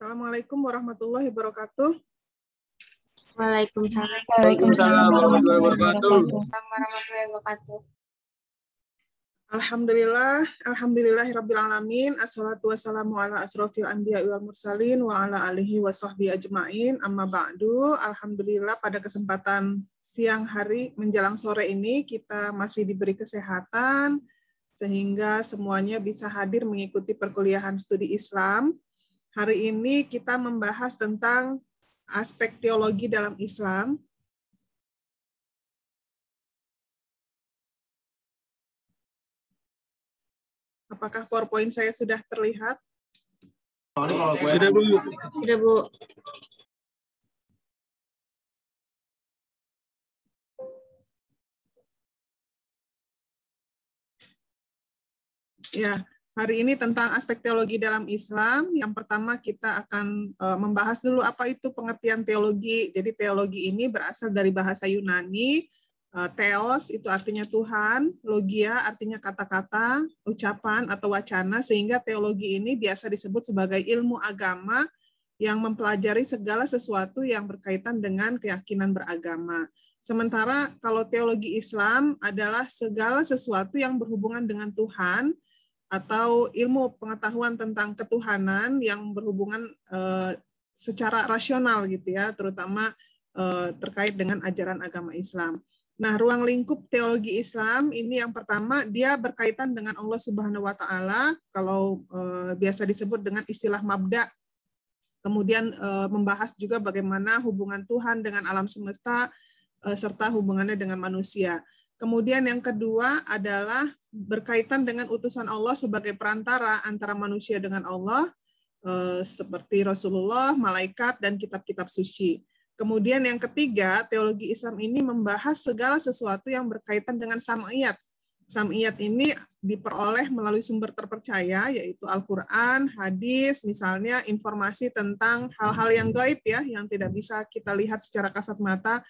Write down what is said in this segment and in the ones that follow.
Assalamualaikum warahmatullahi wabarakatuh. Waalaikumsalam. Waalaikumsalam warahmatullahi wabarakatuh. warahmatullahi Alhamdulillah, alhamdulillahirabbil alamin, assalatu wassalamu ala asrofil anbiya wal mursalin wa ala alihi washabbi ajmain. Amma ba'du, alhamdulillah pada kesempatan siang hari menjelang sore ini kita masih diberi kesehatan sehingga semuanya bisa hadir mengikuti perkuliahan studi Islam Hari ini kita membahas tentang aspek teologi dalam Islam. Apakah PowerPoint saya sudah terlihat? Sudah, Bu. Ya, hari ini tentang aspek teologi dalam Islam. Yang pertama kita akan e, membahas dulu apa itu pengertian teologi. Jadi teologi ini berasal dari bahasa Yunani. E, Theos itu artinya Tuhan, logia artinya kata-kata, ucapan atau wacana sehingga teologi ini biasa disebut sebagai ilmu agama yang mempelajari segala sesuatu yang berkaitan dengan keyakinan beragama. Sementara kalau teologi Islam adalah segala sesuatu yang berhubungan dengan Tuhan, atau ilmu pengetahuan tentang ketuhanan yang berhubungan eh, secara rasional gitu ya, terutama eh, terkait dengan ajaran agama Islam. Nah, ruang lingkup teologi Islam ini yang pertama dia berkaitan dengan Allah Subhanahu wa taala kalau eh, biasa disebut dengan istilah mabda. Kemudian eh, membahas juga bagaimana hubungan Tuhan dengan alam semesta eh, serta hubungannya dengan manusia. Kemudian yang kedua adalah berkaitan dengan utusan Allah sebagai perantara antara manusia dengan Allah, eh, seperti Rasulullah, malaikat, dan kitab-kitab suci. Kemudian yang ketiga, teologi Islam ini membahas segala sesuatu yang berkaitan dengan sam'iyat. Sam'iyat ini diperoleh melalui sumber terpercaya, yaitu Al-Quran, hadis, misalnya informasi tentang hal-hal yang gaib ya, yang tidak bisa kita lihat secara kasat mata,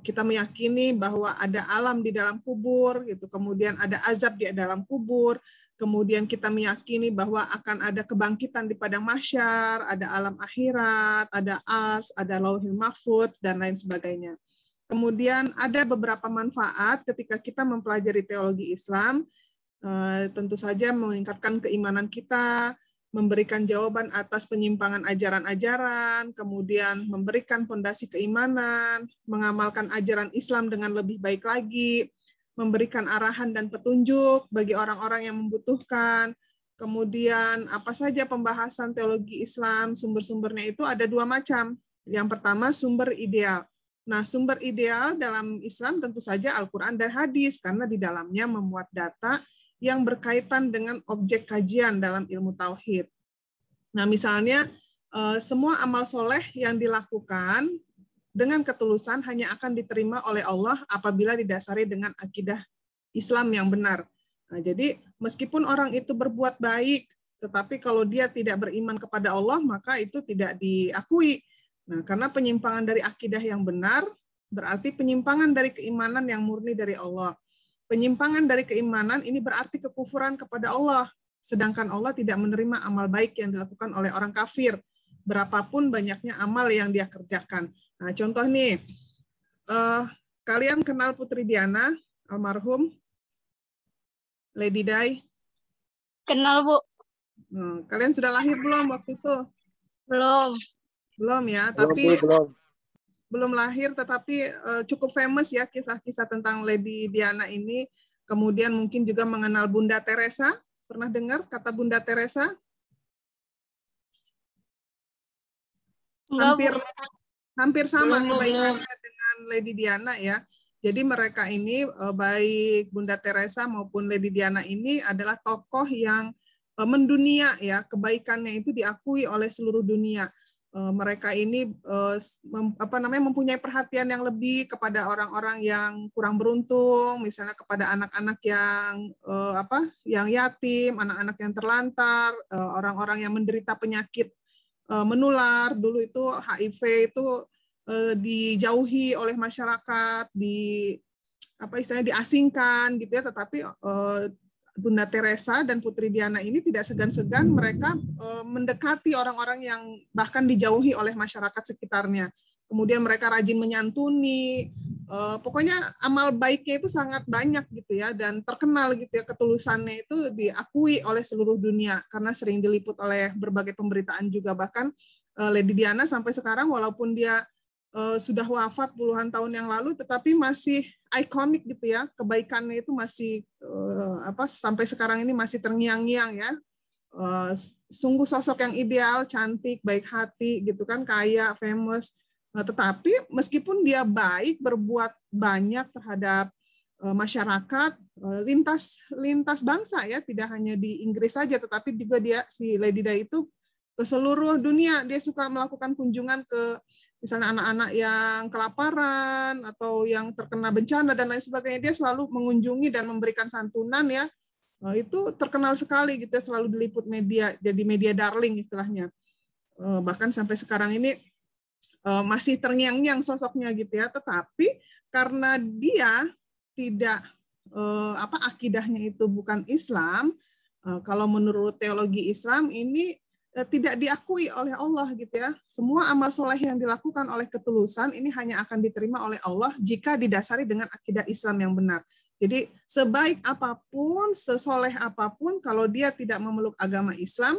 kita meyakini bahwa ada alam di dalam kubur gitu kemudian ada azab di dalam kubur kemudian kita meyakini bahwa akan ada kebangkitan di padang mahsyar ada alam akhirat ada ars ada lauhil mahfud dan lain sebagainya kemudian ada beberapa manfaat ketika kita mempelajari teologi Islam eh, tentu saja meningkatkan keimanan kita memberikan jawaban atas penyimpangan ajaran-ajaran, kemudian memberikan fondasi keimanan, mengamalkan ajaran Islam dengan lebih baik lagi, memberikan arahan dan petunjuk bagi orang-orang yang membutuhkan. Kemudian apa saja pembahasan teologi Islam, sumber-sumbernya itu ada dua macam. Yang pertama sumber ideal. Nah, sumber ideal dalam Islam tentu saja Al-Qur'an dan hadis karena di dalamnya memuat data yang berkaitan dengan objek kajian dalam ilmu tauhid. Nah, misalnya eh, semua amal soleh yang dilakukan dengan ketulusan hanya akan diterima oleh Allah apabila didasari dengan akidah Islam yang benar. Nah, jadi meskipun orang itu berbuat baik, tetapi kalau dia tidak beriman kepada Allah, maka itu tidak diakui. Nah, karena penyimpangan dari akidah yang benar berarti penyimpangan dari keimanan yang murni dari Allah. Penyimpangan dari keimanan ini berarti kekufuran kepada Allah, sedangkan Allah tidak menerima amal baik yang dilakukan oleh orang kafir, berapapun banyaknya amal yang dia kerjakan. Nah, contoh nih, eh, kalian kenal Putri Diana, almarhum, Lady Dai? Kenal, Bu. Hmm, kalian sudah lahir belum waktu itu? Belum. Belum ya, belum, tapi... belum belum lahir tetapi uh, cukup famous ya kisah-kisah tentang Lady Diana ini. Kemudian mungkin juga mengenal Bunda Teresa. Pernah dengar kata Bunda Teresa? Hampir hampir sama kebaikannya dengan Lady Diana ya. Jadi mereka ini eh, baik Bunda Teresa maupun Lady Diana ini adalah tokoh yang eh, mendunia ya, kebaikannya itu diakui oleh seluruh dunia. Eh, mereka ini eh, apa namanya mempunyai perhatian yang lebih kepada orang-orang yang kurang beruntung, misalnya kepada anak-anak yang eh, apa yang yatim, anak-anak yang terlantar, orang-orang yang menderita penyakit menular. Dulu itu HIV itu dijauhi oleh masyarakat, di apa istilahnya diasingkan gitu ya, tetapi Bunda Teresa dan Putri Diana ini tidak segan-segan mereka e, mendekati orang-orang yang bahkan dijauhi oleh masyarakat sekitarnya. Kemudian mereka rajin menyantuni, e, pokoknya amal baiknya itu sangat banyak gitu ya dan terkenal gitu ya ketulusannya itu diakui oleh seluruh dunia karena sering diliput oleh berbagai pemberitaan juga bahkan e, Lady Diana sampai sekarang walaupun dia uh, sudah wafat puluhan tahun yang lalu tetapi masih ikonik gitu ya kebaikannya itu masih uh, apa sampai sekarang ini masih terngiang-ngiang ya uh, sungguh sosok yang ideal cantik baik hati gitu kan kaya famous nah, tetapi meskipun dia baik berbuat banyak terhadap uh, masyarakat uh, lintas lintas bangsa ya tidak hanya di Inggris saja tetapi juga dia si Lady Day itu ke seluruh dunia dia suka melakukan kunjungan ke misalnya anak-anak yang kelaparan atau yang terkena bencana dan lain sebagainya dia selalu mengunjungi dan memberikan santunan ya eh, itu terkenal sekali gitu ya, selalu diliput media jadi media darling istilahnya eh, bahkan sampai sekarang ini eh, masih terngiang-ngiang sosoknya gitu ya tetapi karena dia tidak apa akidahnya itu bukan Islam kalau menurut teologi Islam ini Eh, tidak diakui oleh Allah gitu ya. Semua amal soleh yang dilakukan oleh ketulusan ini hanya akan diterima oleh Allah jika didasari dengan akidah Islam yang benar. Jadi sebaik apapun, sesoleh apapun, kalau dia tidak memeluk agama Islam,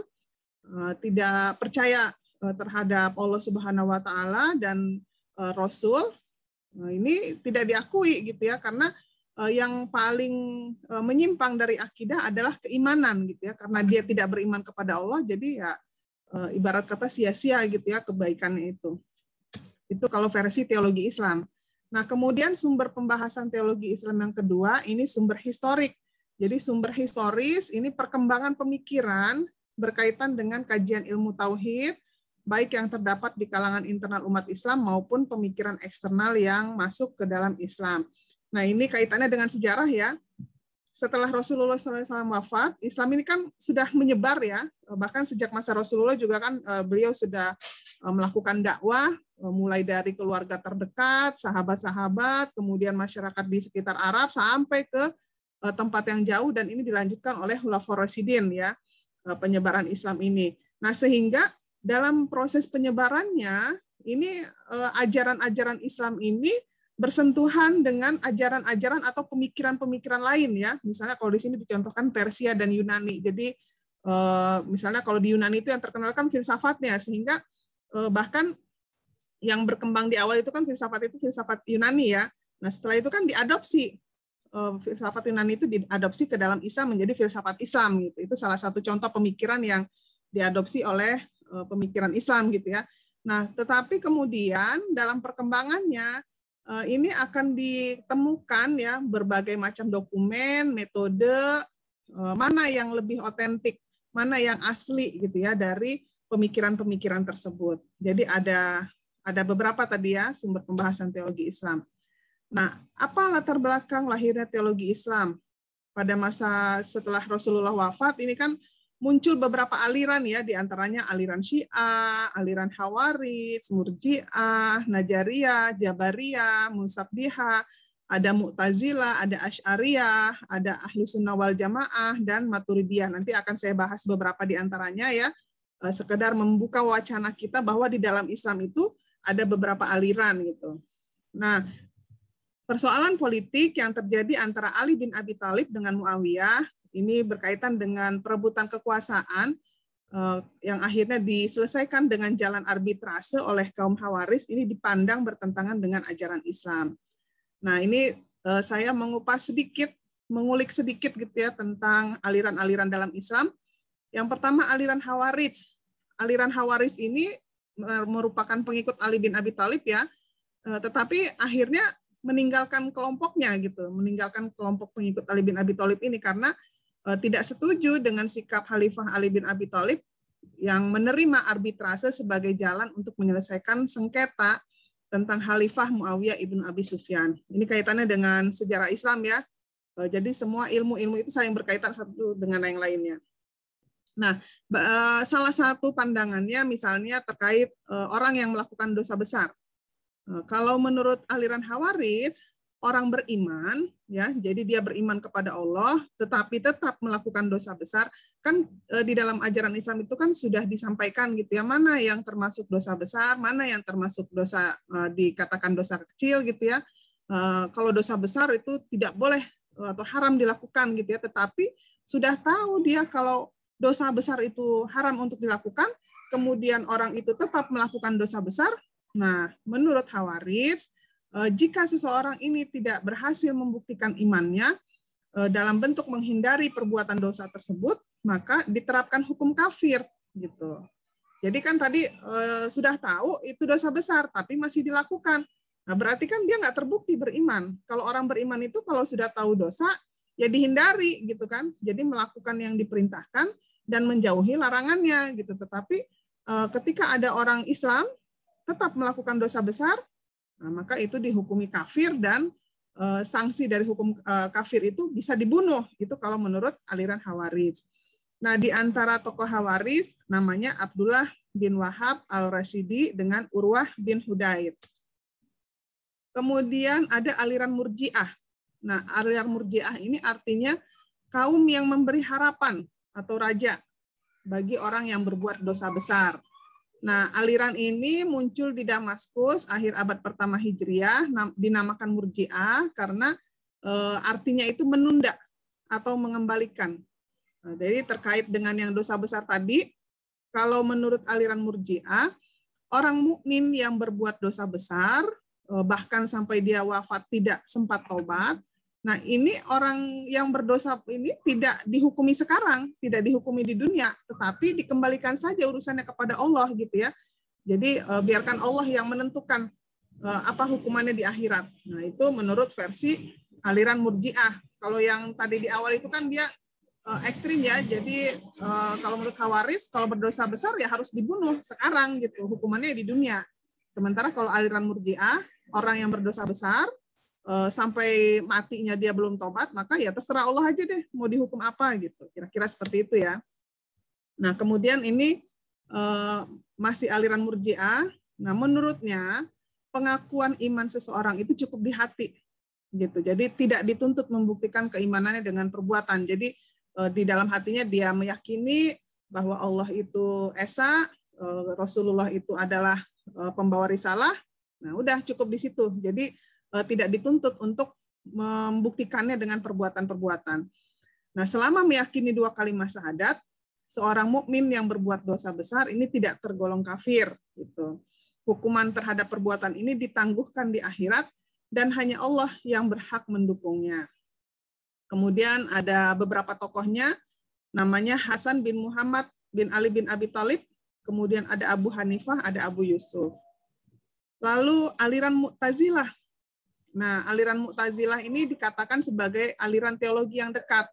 eh, tidak percaya eh, terhadap Allah Subhanahu Wa Taala dan Rasul, ini tidak diakui gitu ya, karena Eh, yang paling eh, menyimpang dari akidah adalah keimanan gitu ya karena dia tidak beriman kepada Allah jadi ya eh, ibarat kata sia-sia gitu ya kebaikannya itu itu kalau versi teologi Islam nah kemudian sumber pembahasan teologi Islam yang kedua ini sumber historik jadi sumber historis ini perkembangan pemikiran berkaitan dengan kajian ilmu tauhid baik yang terdapat di kalangan internal umat Islam maupun pemikiran eksternal yang masuk ke dalam Islam Nah ini kaitannya dengan sejarah ya. Setelah Rasulullah SAW wafat, Islam ini kan sudah menyebar ya. Bahkan sejak masa Rasulullah juga kan e, beliau sudah e, melakukan dakwah, e, mulai dari keluarga terdekat, sahabat-sahabat, kemudian masyarakat di sekitar Arab sampai ke tempat yang jauh dan ini dilanjutkan oleh Hulafur Rasidin ya penyebaran Islam ini. Nah, sehingga dalam proses penyebarannya ini ajaran-ajaran Islam ini bersentuhan dengan ajaran-ajaran atau pemikiran-pemikiran lain ya. Misalnya kalau di sini dicontohkan Persia dan Yunani. Jadi eh, misalnya kalau di Yunani itu yang terkenal kan filsafatnya sehingga eh, bahkan yang berkembang di awal itu kan filsafat itu filsafat Yunani ya. Nah, setelah itu kan diadopsi eh, filsafat Yunani itu diadopsi ke dalam Islam menjadi filsafat Islam gitu. Itu salah satu contoh pemikiran yang diadopsi oleh pemikiran Islam gitu ya. Nah, tetapi kemudian dalam perkembangannya Eh, ini akan ditemukan ya berbagai macam dokumen, metode eh, mana yang lebih otentik, mana yang asli gitu ya dari pemikiran-pemikiran tersebut. Jadi ada ada beberapa tadi ya sumber pembahasan teologi Islam. Nah, apa latar belakang lahirnya teologi Islam? Pada masa setelah Rasulullah wafat ini kan muncul beberapa aliran ya, diantaranya aliran Syiah, aliran Hawaris, Murji'ah, Najariyah, Jabariyah, Musabdiha, ada Mu'tazila, ada Asharia ada Ahlu Sunnah wal Jamaah, dan Maturidiyah. Nanti akan saya bahas beberapa diantaranya ya, eh, sekedar membuka wacana kita bahwa di dalam Islam itu ada beberapa aliran gitu. Nah, persoalan politik yang terjadi antara Ali bin Abi Thalib dengan Muawiyah ini berkaitan dengan perebutan kekuasaan eh, yang akhirnya diselesaikan dengan jalan arbitrase oleh kaum Hawaris ini dipandang bertentangan dengan ajaran Islam. Nah, ini eh, saya mengupas sedikit, mengulik sedikit gitu ya tentang aliran-aliran dalam Islam. Yang pertama aliran Hawaris. Aliran Hawaris ini merupakan pengikut Ali bin Abi Thalib ya, eh, tetapi akhirnya meninggalkan kelompoknya gitu, meninggalkan kelompok pengikut Ali bin Abi Thalib ini karena Eh, tidak setuju dengan sikap Khalifah Ali bin Abi Thalib yang menerima arbitrase sebagai jalan untuk menyelesaikan sengketa tentang Khalifah Muawiyah ibn Abi Sufyan. Ini kaitannya dengan sejarah Islam ya. Eh, jadi semua ilmu-ilmu itu saling berkaitan satu dengan yang lainnya. Nah, eh, salah satu pandangannya misalnya terkait orang yang melakukan dosa besar. Kalau menurut aliran Hawaris, orang beriman ya jadi dia beriman kepada Allah tetapi tetap melakukan dosa besar kan e, di dalam ajaran Islam itu kan sudah disampaikan gitu ya mana yang termasuk dosa besar mana yang termasuk dosa e, dikatakan dosa kecil gitu ya e, kalau dosa besar itu tidak boleh e, atau haram dilakukan gitu ya tetapi sudah tahu dia kalau dosa besar itu haram untuk dilakukan kemudian orang itu tetap melakukan dosa besar nah menurut Hawaris Eh, jika seseorang ini tidak berhasil membuktikan imannya eh, dalam bentuk menghindari perbuatan dosa tersebut, maka diterapkan hukum kafir gitu. Jadi kan tadi eh, sudah tahu itu dosa besar tapi masih dilakukan. Nah, berarti kan dia nggak terbukti beriman. Kalau orang beriman itu kalau sudah tahu dosa ya dihindari gitu kan. Jadi melakukan yang diperintahkan dan menjauhi larangannya gitu. Tetapi ketika ada orang Islam tetap melakukan dosa besar Nah, maka itu dihukumi kafir dan e, sanksi dari hukum e, kafir itu bisa dibunuh. Itu kalau menurut aliran Hawaris. Nah, di antara tokoh Hawaris namanya Abdullah bin Wahab al-Rashidi dengan Urwah bin Hudaid. Kemudian ada aliran Murji'ah. Nah, aliran Murji'ah ini artinya kaum yang memberi harapan atau raja bagi orang yang berbuat dosa besar. Nah, aliran ini muncul di Damaskus akhir abad pertama Hijriah, dinamakan Murji'ah karena e, artinya itu menunda atau mengembalikan. Nah, jadi terkait dengan yang dosa besar tadi, kalau menurut aliran Murji'ah, orang mukmin yang berbuat dosa besar, e, bahkan sampai dia wafat tidak sempat tobat, Nah, ini orang yang berdosa ini tidak dihukumi sekarang, tidak dihukumi di dunia, tetapi dikembalikan saja urusannya kepada Allah gitu ya. Jadi eh, biarkan Allah yang menentukan eh, apa hukumannya di akhirat. Nah, itu menurut versi aliran Murji'ah. Kalau yang tadi di awal itu kan dia eh, ekstrim ya. Jadi kalau menurut Hawaris kalau berdosa besar ya harus dibunuh sekarang gitu, hukumannya di dunia. Sementara kalau aliran Murji'ah orang yang berdosa besar Eh, sampai matinya dia belum tobat, maka ya terserah Allah aja deh mau dihukum apa gitu. Kira-kira seperti itu ya. Nah, kemudian ini eh, masih aliran Murji'ah. Nah, menurutnya pengakuan iman seseorang itu cukup di hati gitu. Jadi tidak dituntut membuktikan keimanannya dengan perbuatan. Jadi eh, di dalam hatinya dia meyakini bahwa Allah itu esa, Rasulullah itu adalah pembawa risalah. Nah, udah cukup di situ. Jadi Eh, tidak dituntut untuk membuktikannya dengan perbuatan-perbuatan. Nah, selama meyakini dua kalimat syahadat, seorang mukmin yang berbuat dosa besar ini tidak tergolong kafir gitu. Hukuman terhadap perbuatan ini ditangguhkan di akhirat dan hanya Allah yang berhak mendukungnya. Kemudian ada beberapa tokohnya namanya Hasan bin Muhammad bin Ali bin Abi Talib. kemudian ada Abu Hanifah, ada Abu Yusuf. Lalu aliran Mu'tazilah Nah, aliran Mu'tazilah ini dikatakan sebagai aliran teologi yang dekat.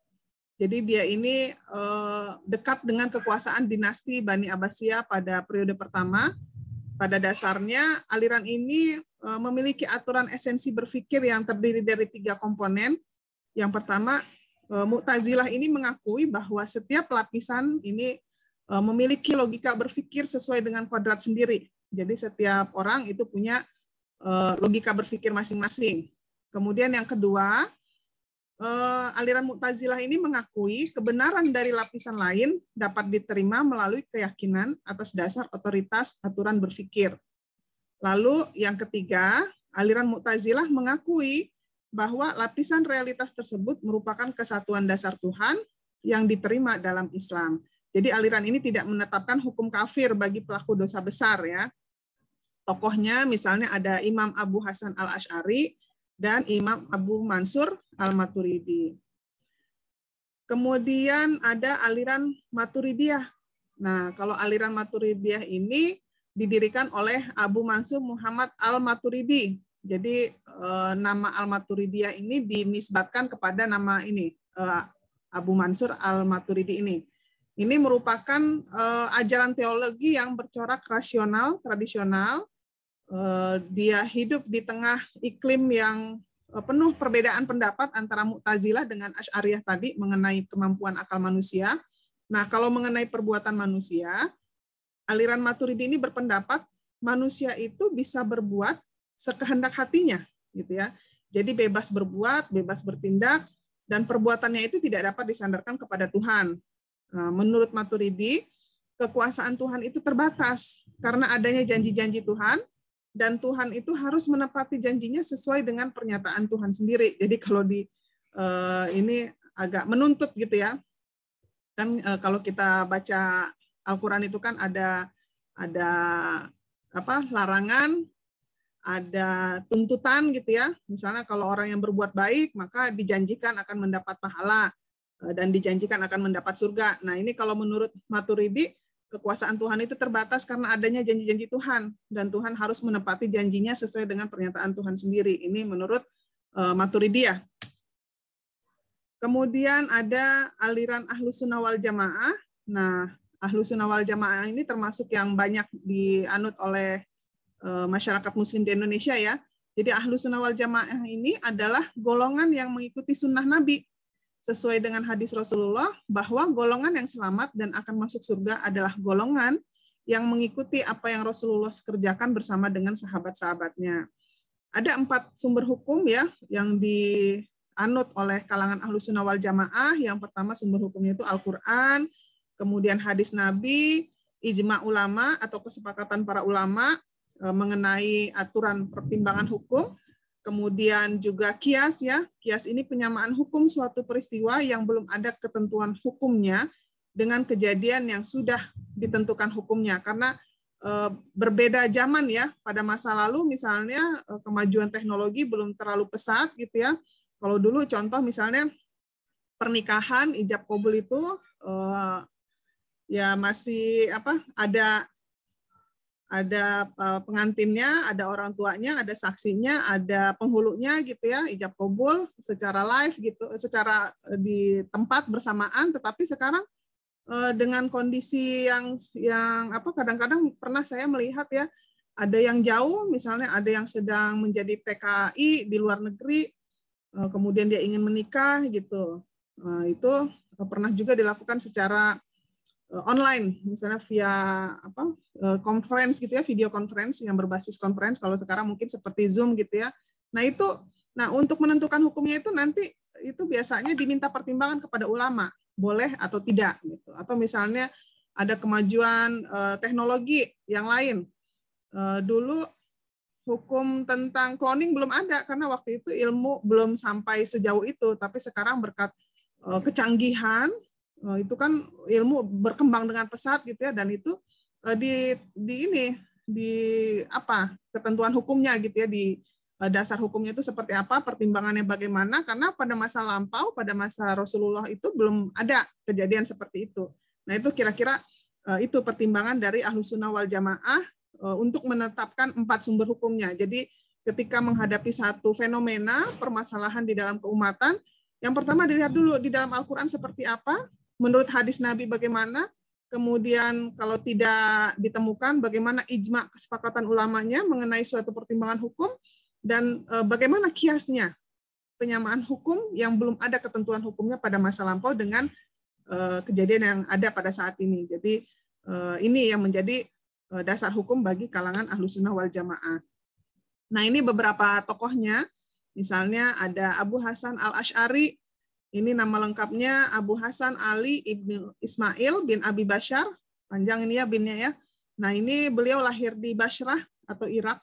Jadi dia ini eh, dekat dengan kekuasaan dinasti Bani Abbasiyah pada periode pertama. Pada dasarnya, aliran ini eh, memiliki aturan esensi berpikir yang terdiri dari tiga komponen. Yang pertama, eh, Mu'tazilah ini mengakui bahwa setiap lapisan ini eh, memiliki logika berpikir sesuai dengan kodrat sendiri. Jadi setiap orang itu punya Eh, logika berpikir masing-masing. Kemudian yang kedua, eh, aliran Mu'tazilah ini mengakui kebenaran dari lapisan lain dapat diterima melalui keyakinan atas dasar otoritas aturan berpikir. Lalu yang ketiga, aliran Mu'tazilah mengakui bahwa lapisan realitas tersebut merupakan kesatuan dasar Tuhan yang diterima dalam Islam. Jadi aliran ini tidak menetapkan hukum kafir bagi pelaku dosa besar ya. Tokohnya misalnya ada Imam Abu Hasan al-Ash'ari dan Imam Abu Mansur al-Maturidi. Kemudian ada aliran Maturidiyah. Nah, kalau aliran Maturidiyah ini didirikan oleh Abu Mansur Muhammad al-Maturidi. Jadi eh, nama al-Maturidiyah ini dinisbatkan kepada nama ini, eh, Abu Mansur al-Maturidi ini. Ini merupakan eh, ajaran teologi yang bercorak rasional, tradisional, Eh, dia hidup di tengah iklim yang eh, penuh perbedaan pendapat antara Mu'tazilah dengan Asy'ariyah tadi mengenai kemampuan akal manusia. Nah, kalau mengenai perbuatan manusia, aliran Maturidi ini berpendapat manusia itu bisa berbuat sekehendak hatinya, gitu ya. Jadi bebas berbuat, bebas bertindak, dan perbuatannya itu tidak dapat disandarkan kepada Tuhan. Eh, menurut Maturidi, kekuasaan Tuhan itu terbatas karena adanya janji-janji Tuhan dan Tuhan itu harus menepati janjinya sesuai dengan pernyataan Tuhan sendiri. Jadi kalau di uh, ini agak menuntut gitu ya. Kan uh, kalau kita baca Al-Qur'an itu kan ada ada apa? larangan, ada tuntutan gitu ya. Misalnya kalau orang yang berbuat baik maka dijanjikan akan mendapat pahala eh, dan dijanjikan akan mendapat surga. Nah, ini kalau menurut Maturidi kekuasaan Tuhan itu terbatas karena adanya janji-janji Tuhan dan Tuhan harus menepati janjinya sesuai dengan pernyataan Tuhan sendiri. Ini menurut uh, Kemudian ada aliran ahlu sunnah wal jamaah. Nah, ahlu sunnah wal jamaah ini termasuk yang banyak dianut oleh uh, masyarakat muslim di Indonesia ya. Jadi ahlu sunnah wal jamaah ini adalah golongan yang mengikuti sunnah Nabi sesuai dengan hadis Rasulullah bahwa golongan yang selamat dan akan masuk surga adalah golongan yang mengikuti apa yang Rasulullah kerjakan bersama dengan sahabat-sahabatnya. Ada empat sumber hukum ya yang dianut oleh kalangan ahlu sunnah wal jamaah. Yang pertama sumber hukumnya itu Al-Quran, kemudian hadis Nabi, ijma ulama atau kesepakatan para ulama e, mengenai aturan pertimbangan hukum kemudian juga kias ya. Kias ini penyamaan hukum suatu peristiwa yang belum ada ketentuan hukumnya dengan kejadian yang sudah ditentukan hukumnya karena e, berbeda zaman ya. Pada masa lalu misalnya e, kemajuan teknologi belum terlalu pesat gitu ya. Kalau dulu contoh misalnya pernikahan ijab kabul itu e, ya masih apa ada ada eh, pengantinnya, ada orang tuanya, ada saksinya, ada penghulunya gitu ya, ijab kobul secara live gitu, eh, secara eh, di tempat bersamaan. Tetapi sekarang dengan kondisi yang yang apa kadang-kadang pernah saya melihat ya ada yang jauh misalnya ada yang sedang menjadi TKI di luar negeri kemudian dia ingin menikah gitu itu pernah juga dilakukan secara Eh, online misalnya via apa eh, conference gitu ya video conference yang berbasis conference kalau sekarang mungkin seperti zoom gitu ya nah itu nah untuk menentukan hukumnya itu nanti itu biasanya diminta pertimbangan kepada ulama boleh atau tidak gitu atau misalnya ada kemajuan uh, teknologi yang lain uh, dulu hukum tentang cloning belum ada karena waktu itu ilmu belum sampai sejauh itu tapi sekarang berkat kecanggihan Oh, itu kan ilmu berkembang dengan pesat gitu ya dan itu eh, di di ini di apa ketentuan hukumnya gitu ya di eh, dasar hukumnya itu seperti apa pertimbangannya bagaimana karena pada masa lampau pada masa Rasulullah itu belum ada kejadian seperti itu nah itu kira-kira eh, itu pertimbangan dari ahlu sunnah wal jamaah untuk menetapkan empat sumber hukumnya jadi ketika menghadapi satu fenomena permasalahan di dalam keumatan yang pertama dilihat dulu di dalam Al-Quran seperti apa, menurut hadis Nabi bagaimana, kemudian kalau tidak ditemukan bagaimana ijma kesepakatan ulamanya mengenai suatu pertimbangan hukum dan e, bagaimana kiasnya penyamaan hukum yang belum ada ketentuan hukumnya pada masa lampau dengan e, kejadian yang ada pada saat ini. Jadi e, ini yang menjadi dasar hukum bagi kalangan ahlu sunnah wal jamaah. Nah ini beberapa tokohnya, misalnya ada Abu Hasan al Ashari ini nama lengkapnya Abu Hasan Ali Ibnu Ismail bin Abi Bashar. Panjang ini ya binnya ya. Nah ini beliau lahir di Basrah atau Irak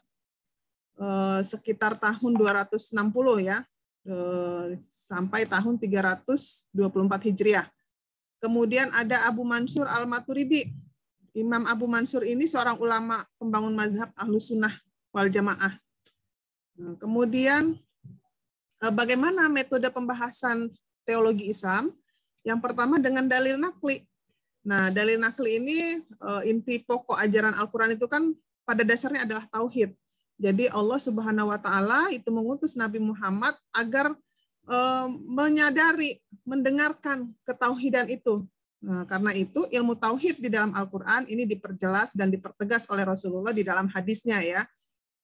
eh, sekitar tahun 260 ya. Eh, sampai tahun 324 Hijriah. Kemudian ada Abu Mansur Al-Maturidi. Imam Abu Mansur ini seorang ulama pembangun mazhab Ahlus Sunnah wal Jamaah. Nah, kemudian eh, bagaimana metode pembahasan teologi Islam. Yang pertama dengan dalil nakli. Nah, dalil nakli ini eh, inti pokok ajaran Al-Qur'an itu kan pada dasarnya adalah tauhid. Jadi Allah Subhanahu wa taala itu mengutus Nabi Muhammad agar eh, menyadari, mendengarkan ketauhidan itu. Nah, karena itu ilmu tauhid di dalam Al-Qur'an ini diperjelas dan dipertegas oleh Rasulullah di dalam hadisnya ya.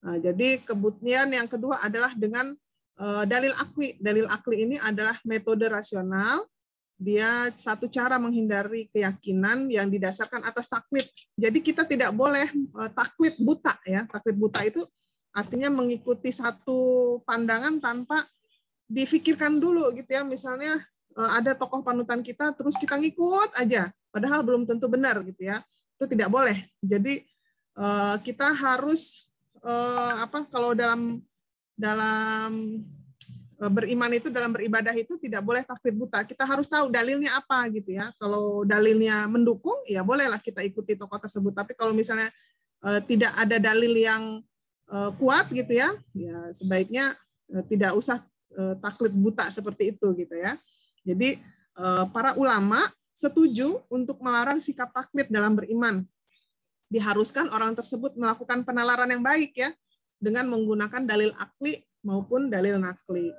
Nah, jadi kebutuhan yang kedua adalah dengan Eh, dalil akli dalil akli ini adalah metode rasional dia satu cara menghindari keyakinan yang didasarkan atas taklid jadi kita tidak boleh eh, taklid buta ya taklid buta itu artinya mengikuti satu pandangan tanpa difikirkan dulu gitu ya misalnya eh, ada tokoh panutan kita terus kita ngikut aja padahal belum tentu benar gitu ya itu tidak boleh jadi kita harus apa kalau dalam dalam e, beriman itu dalam beribadah itu tidak boleh takfir buta. Kita harus tahu dalilnya apa gitu ya. Kalau dalilnya mendukung, ya bolehlah kita ikuti tokoh tersebut. Tapi kalau misalnya eh, tidak ada dalil yang eh, kuat gitu ya, ya sebaiknya eh, tidak usah eh, taklid buta seperti itu gitu ya. Jadi eh, para ulama setuju untuk melarang sikap taklid dalam beriman. Diharuskan orang tersebut melakukan penalaran yang baik ya dengan menggunakan dalil akli maupun dalil nakli.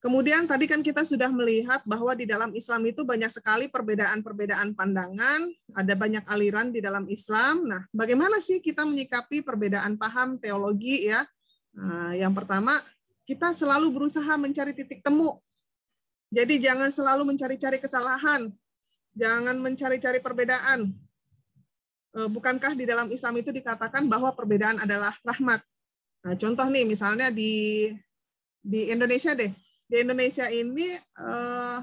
Kemudian tadi kan kita sudah melihat bahwa di dalam Islam itu banyak sekali perbedaan-perbedaan pandangan, ada banyak aliran di dalam Islam. Nah, bagaimana sih kita menyikapi perbedaan paham teologi ya? Nah, yang pertama, kita selalu berusaha mencari titik temu. Jadi jangan selalu mencari-cari kesalahan, jangan mencari-cari perbedaan, Eh, bukankah di dalam Islam itu dikatakan bahwa perbedaan adalah rahmat? Nah, contoh nih misalnya di di Indonesia deh. Di Indonesia ini eh,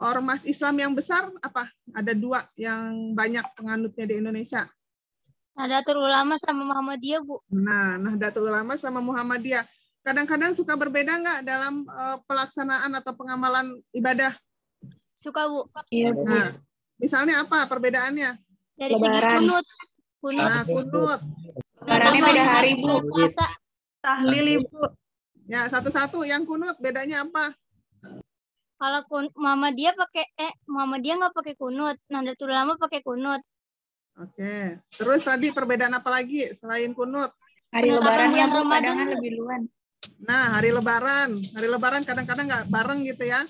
ormas Islam yang besar apa? Ada dua yang banyak penganutnya di Indonesia. Nahdlatul Ulama sama Muhammadiyah, Bu. Nah, Nahdlatul Ulama sama Muhammadiyah. Kadang-kadang suka berbeda nggak dalam eh, pelaksanaan atau pengamalan ibadah? Suka, Bu. Iya, Bu. Nah, misalnya apa perbedaannya? Dari segi kunut. Kunut. Nah, kunut. Lebarannya beda hari, Bu. Puasa. Tahlil, Ibu. Ya, satu-satu yang kunut bedanya apa? Kalau kun mama dia pakai eh mama dia nggak pakai kunut, tuh lama pakai kunut. Oke. Terus tadi perbedaan apa lagi selain kunut? Hari kunut lebaran yang kadang lebih luan. Nah, hari lebaran, hari lebaran kadang-kadang nggak bareng gitu ya.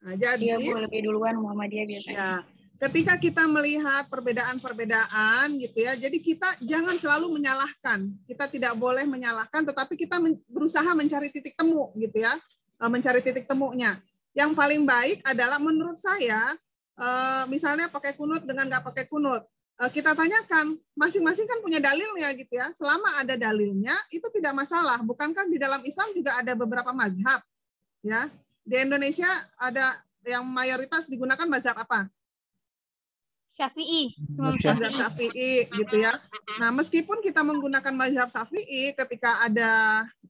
Nah, jadi dia lebih duluan Muhammadiyah biasanya. Ya ketika kita melihat perbedaan-perbedaan gitu ya, jadi kita jangan selalu menyalahkan. Kita tidak boleh menyalahkan, tetapi kita berusaha mencari titik temu gitu ya, e, mencari titik temunya. Yang paling baik adalah menurut saya, e, misalnya pakai kunut dengan nggak pakai kunut, e, kita tanyakan masing-masing kan punya dalil ya gitu ya. Selama ada dalilnya itu tidak masalah. Bukankah di dalam Islam juga ada beberapa mazhab ya? Di Indonesia ada yang mayoritas digunakan mazhab apa? Syafi'i, hmm, Mazhab Syafi'i gitu ya. Nah, meskipun kita menggunakan mazhab Syafi'i ketika ada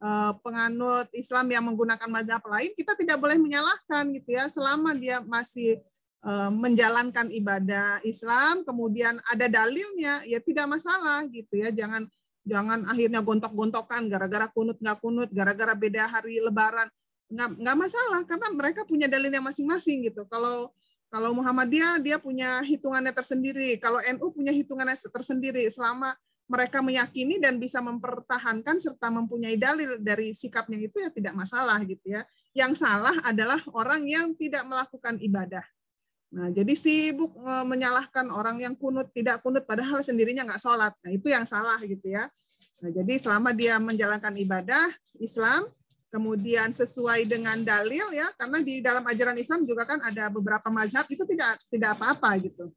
uh, penganut Islam yang menggunakan mazhab lain, kita tidak boleh menyalahkan gitu ya selama dia masih uh, menjalankan ibadah Islam, kemudian ada dalilnya, ya tidak masalah gitu ya. Jangan jangan akhirnya gontok-gontokan gara-gara kunut nggak kunut, gara-gara beda hari lebaran. Nggak, nggak masalah karena mereka punya dalilnya masing-masing gitu. Kalau kalau Muhammadiyah dia punya hitungannya tersendiri, kalau NU punya hitungannya tersendiri selama mereka meyakini dan bisa mempertahankan serta mempunyai dalil dari sikapnya itu ya tidak masalah gitu ya. Yang salah adalah orang yang tidak melakukan ibadah. Nah, jadi sibuk e, menyalahkan orang yang kunut, tidak kunut, padahal sendirinya nggak sholat. Nah, itu yang salah gitu ya. Nah, jadi selama dia menjalankan ibadah Islam, kemudian sesuai dengan dalil ya karena di dalam ajaran Islam juga kan ada beberapa mazhab itu tidak tidak apa-apa gitu.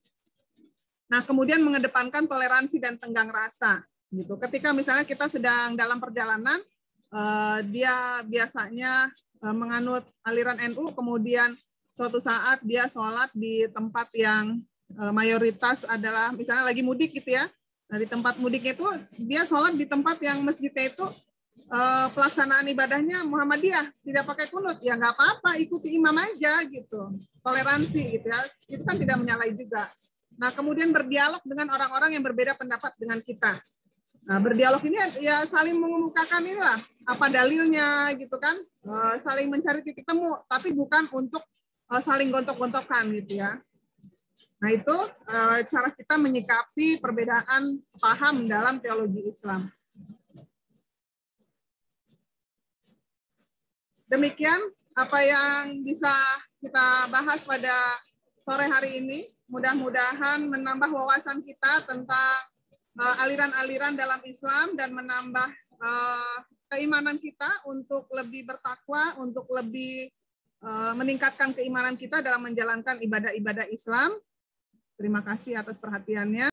Nah, kemudian mengedepankan toleransi dan tenggang rasa gitu. Ketika misalnya kita sedang dalam perjalanan eh, dia biasanya eh, menganut aliran NU kemudian suatu saat dia sholat di tempat yang eh, mayoritas adalah misalnya lagi mudik gitu ya. Nah, di tempat mudik itu dia sholat di tempat yang masjidnya itu Eh, pelaksanaan ibadahnya Muhammadiyah tidak pakai kunut ya nggak apa-apa ikuti imam aja gitu toleransi gitu ya itu kan tidak menyalahi juga nah kemudian berdialog dengan orang-orang yang berbeda pendapat dengan kita nah berdialog ini ya saling mengemukakan inilah apa dalilnya gitu kan eh, saling mencari titik temu tapi bukan untuk eh, saling gontok-gontokan gitu ya nah itu cara kita menyikapi perbedaan paham dalam teologi Islam Demikian apa yang bisa kita bahas pada sore hari ini. Mudah-mudahan menambah wawasan kita tentang eh, aliran-aliran uh, dalam Islam dan menambah uh, keimanan kita untuk lebih bertakwa, untuk lebih uh, meningkatkan keimanan kita dalam menjalankan ibadah-ibadah Islam. Terima kasih atas perhatiannya.